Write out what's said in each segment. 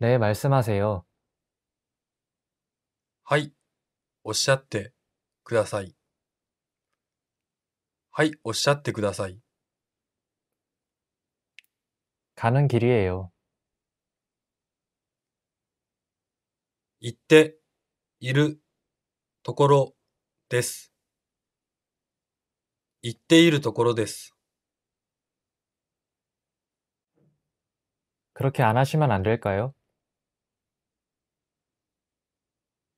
네, 말씀하세요. はい、おっしゃってください。はい、おっしゃってください。 가는 길이에요. 行っているところです。行っているところです。 그렇게 안 하시면 안 될까요?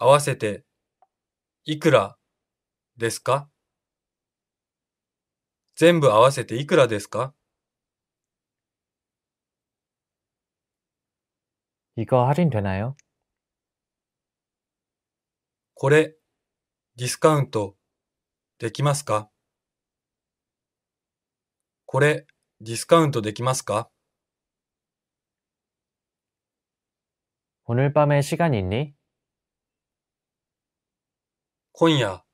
合わせていくらですか全部合わせていくらですか이거할인되나요これディスカウントできますかこれディスカウントできますか오늘밤에시간있니今夜、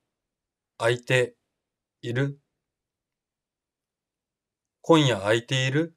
空いている今夜空いている